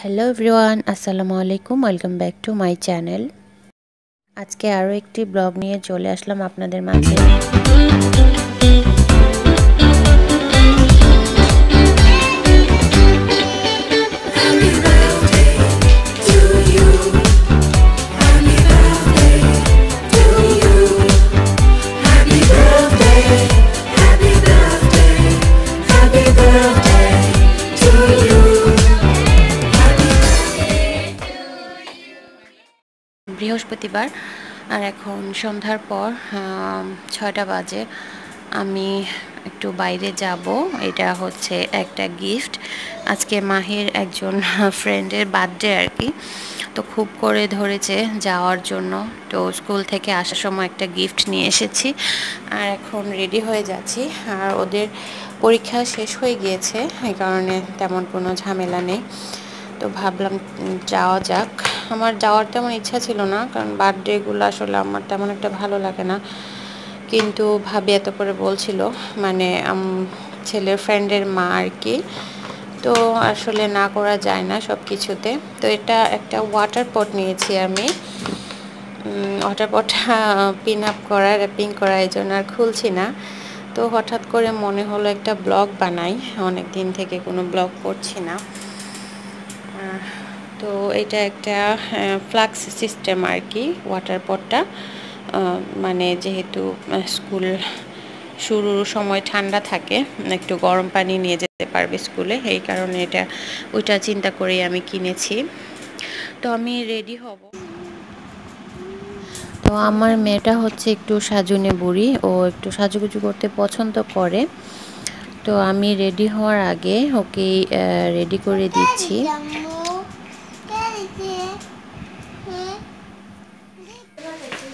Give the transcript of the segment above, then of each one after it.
hello everyone আসসালামু আলাইকুম welcome back to my channel আজকে আরও একটি ব্লগ নিয়ে চলে আসলাম আপনাদের মাঝে বৃহস্পতিবার আর এখন সন্ধ্যার পর ছয়টা বাজে আমি একটু বাইরে যাব এটা হচ্ছে একটা গিফট আজকে মাহির একজন ফ্রেন্ডের বার্থডে আর কি তো খুব করে ধরেছে যাওয়ার জন্য তো স্কুল থেকে আসার সময় একটা গিফট নিয়ে এসেছি আর এখন রেডি হয়ে যাচ্ছি আর ওদের পরীক্ষা শেষ হয়ে গিয়েছে এই কারণে তেমন কোনো ঝামেলা নেই তো ভাবলাম যাওয়া যাক আমার যাওয়ার তেমন ইচ্ছা ছিল না কারণ বার্থডেগুলো আসলে আমার তেমন একটা ভালো লাগে না কিন্তু ভাবি এত করে বলছিল মানে ছেলের ফ্রেন্ডের মা আর কি তো আসলে না করা যায় না সব কিছুতে তো এটা একটা ওয়াটার পট নিয়েছি আমি ওয়াটার পটটা পিন আপ করা র্যাপিং করা এই জন্য আর খুলছি না তো হঠাৎ করে মনে হলো একটা ব্লগ বানাই অনেক দিন থেকে কোনো ব্লগ করছি না তো এটা একটা ফ্লাক্স সিস্টেম আর কি ওয়াটার পটটা মানে যেহেতু স্কুল শুরুর সময় ঠান্ডা থাকে একটু গরম পানি নিয়ে যেতে পারবে স্কুলে এই কারণে এটা ওইটা চিন্তা করেই আমি কিনেছি তো আমি রেডি হব তো আমার মেয়েটা হচ্ছে একটু সাজুনে বুড়ি ও একটু সাজুগুজু করতে পছন্দ করে তো আমি রেডি হওয়ার আগে ওকে রেডি করে দিচ্ছি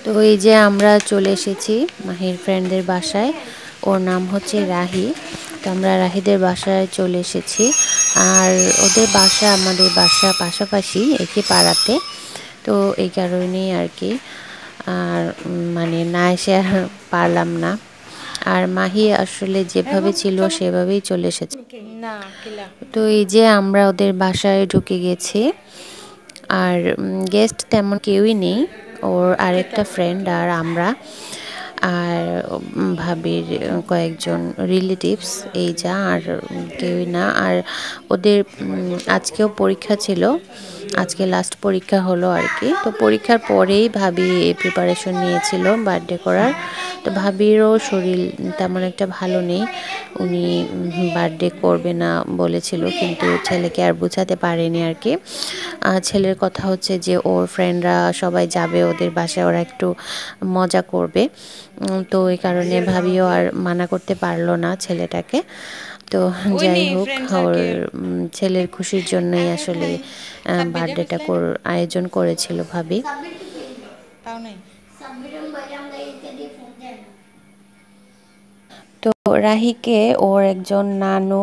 তো এই যে আমরা চলে এসেছি মাহির ফ্রেন্ডদের বাসায় ওর নাম হচ্ছে রাহি তো আমরা রাহিদের বাসায় চলে এসেছি আর ওদের বাসা আমাদের বাসা পাশাপাশি একে পাড়াতে তো এই কারণেই আর কি আর মানে না এসে আর পারলাম না আর মাহি আসলে যেভাবে ছিল সেভাবেই চলে এসেছে তো এই যে আমরা ওদের বাসায় ঢুকে গেছি আর গেস্ট তেমন কেউই নেই ওর আরেকটা ফ্রেন্ড আর আমরা আর ভাবির কয়েকজন রিলেটিভস এই যা আর কেউই না আর ওদের আজকেও পরীক্ষা ছিল আজকে লাস্ট পরীক্ষা হলো আর কি তো পরীক্ষার পরেই ভাবি প্রিপারেশন নিয়েছিল বার্থডে করার তো ভাবিরও শরীর তেমন একটা ভালো নেই উনি বার্থডে করবে না বলেছিল কিন্তু ছেলেকে আর বোঝাতে পারেনি আর কি ছেলের কথা হচ্ছে যে ওর ফ্রেন্ডরা সবাই যাবে ওদের বাসায় ওরা একটু মজা করবে তো এই কারণে ভাবিও আর মানা করতে পারলো না ছেলেটাকে তো যাই হোক ওর ছেলের খুশির জন্যই হ্যাঁ, আসলে বার্থডেটা আয়োজন করেছিল ভাবি তো রাহিকে ওর একজন নানু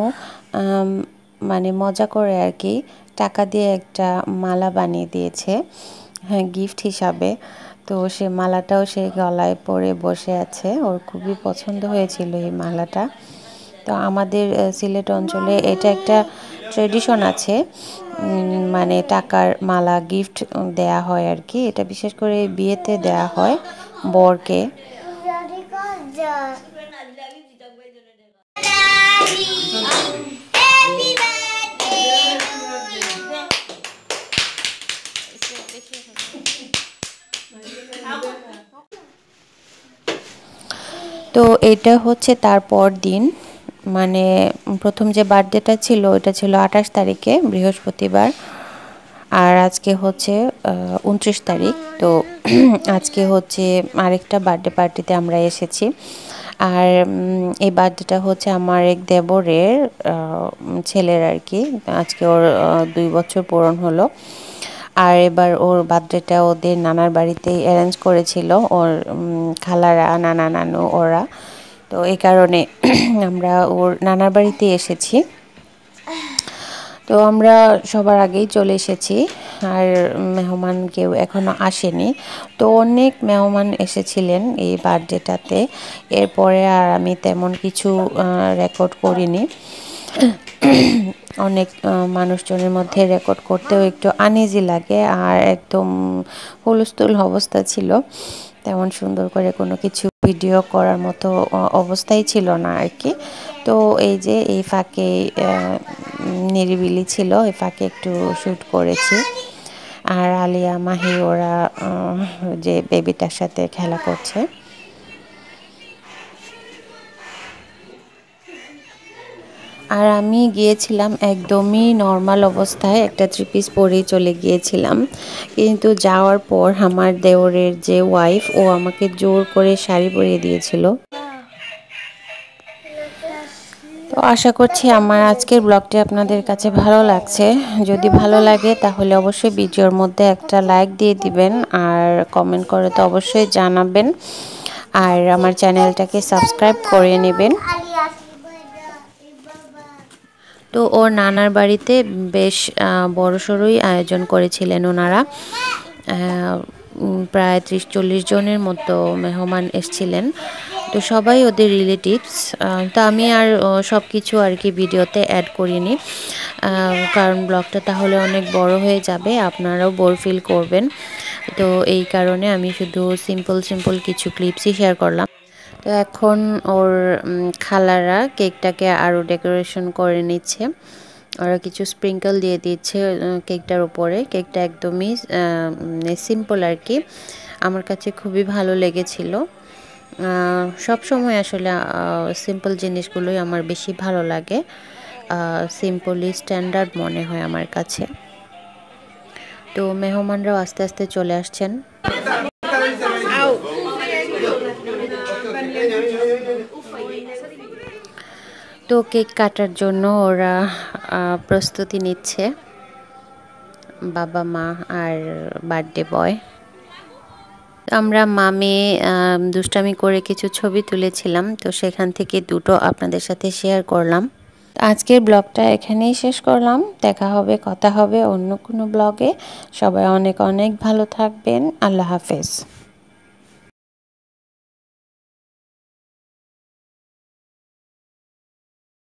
মানে মজা করে আর কি টাকা দিয়ে একটা মালা বানিয়ে দিয়েছে হ্যাঁ গিফট হিসাবে তো সে মালাটাও সে গলায় পরে বসে আছে ওর খুবই পছন্দ হয়েছিল এই মালাটা তো আমাদের সিলেট অঞ্চলে এটা একটা ট্রেডিশন আছে মানে টাকার মালা গিফট দেয়া হয় আর কি এটা বিশেষ করে বিয়েতে দেয়া হয় বরকে তো এটা হচ্ছে তারপর দিন মানে প্রথম যে বার্থডেটা ছিল ওটা ছিল আঠাশ তারিখে বৃহস্পতিবার আর আজকে হচ্ছে উনত্রিশ তারিখ তো আজকে হচ্ছে আরেকটা বার্থডে পার্টিতে আমরা এসেছি আর এই বার্থডেটা হচ্ছে আমার এক দেবরের ছেলের আর কি আজকে ওর দুই বছর পূরণ হলো আর এবার ওর বার্থডেটা ওদের নানার বাড়িতেই অ্যারেঞ্জ করেছিল ওর খালারা নানা নানু ওরা তো এই কারণে আমরা ওর নানার বাড়িতে এসেছি তো আমরা সবার আগেই চলে এসেছি আর মেহমান কেউ এখনও আসেনি তো অনেক মেহমান এসেছিলেন এই বার্থডেটাতে এরপরে আর আমি তেমন কিছু রেকর্ড করিনি অনেক মানুষজনের মধ্যে রেকর্ড করতেও একটু আনিজি লাগে আর একদম হুলস্থুল অবস্থা ছিল তেমন সুন্দর করে কোনো কিছু ভিডিও করার মতো অবস্থাই ছিল না আর কি তো এই যে এই ফাঁকে নিরিবিলি ছিল এই ফাঁকে একটু শ্যুট করেছি আর আলিয়া মাহি ওরা যে বেবিটার সাথে খেলা করছে আর আমি গিয়েছিলাম একদমই নর্মাল অবস্থায় একটা থ্রি পিস পরেই চলে গিয়েছিলাম কিন্তু যাওয়ার পর আমার দেওরের যে ওয়াইফ ও আমাকে জোর করে শাড়ি পরিয়ে দিয়েছিল তো আশা করছি আমার আজকের ব্লগটি আপনাদের কাছে ভালো লাগছে যদি ভালো লাগে তাহলে অবশ্যই ভিডিওর মধ্যে একটা লাইক দিয়ে দিবেন আর কমেন্ট করে তো অবশ্যই জানাবেন আর আমার চ্যানেলটাকে সাবস্ক্রাইব করে নেবেন তো ওর নানার বাড়িতে বেশ বড়সড়ই আয়োজন করেছিলেন ওনারা প্রায় ত্রিশ চল্লিশ জনের মতো মেহমান এসছিলেন তো সবাই ওদের রিলেটিভস তো আমি আর সব কিছু আর কি ভিডিওতে অ্যাড করিনি কারণ ব্লগটা তাহলে অনেক বড় হয়ে যাবে আপনারাও বোর ফিল করবেন তো এই কারণে আমি শুধু সিম্পল সিম্পল কিছু ক্লিপসই শেয়ার করলাম তো এখন ওর খালারা কেকটাকে আরও ডেকোরেশন করে নিচ্ছে ওরা কিছু স্প্রিঙ্কল দিয়ে দিচ্ছে কেকটার উপরে কেকটা একদমই সিম্পল আর কি আমার কাছে খুবই ভালো লেগেছিল সব সময় আসলে সিম্পল জিনিসগুলোই আমার বেশি ভালো লাগে সিম্পলি স্ট্যান্ডার্ড মনে হয় আমার কাছে তো মেহমানরাও আস্তে আস্তে চলে আসছেন তো কেক কাটার জন্য ওরা প্রস্তুতি নিচ্ছে বাবা মা আর বার্থডে বয় আমরা মামে দুষ্টামি করে কিছু ছবি তুলেছিলাম তো সেখান থেকে দুটো আপনাদের সাথে শেয়ার করলাম আজকের ব্লগটা এখানেই শেষ করলাম দেখা হবে কথা হবে অন্য কোনো ব্লগে সবাই অনেক অনেক ভালো থাকবেন আল্লাহ হাফেজ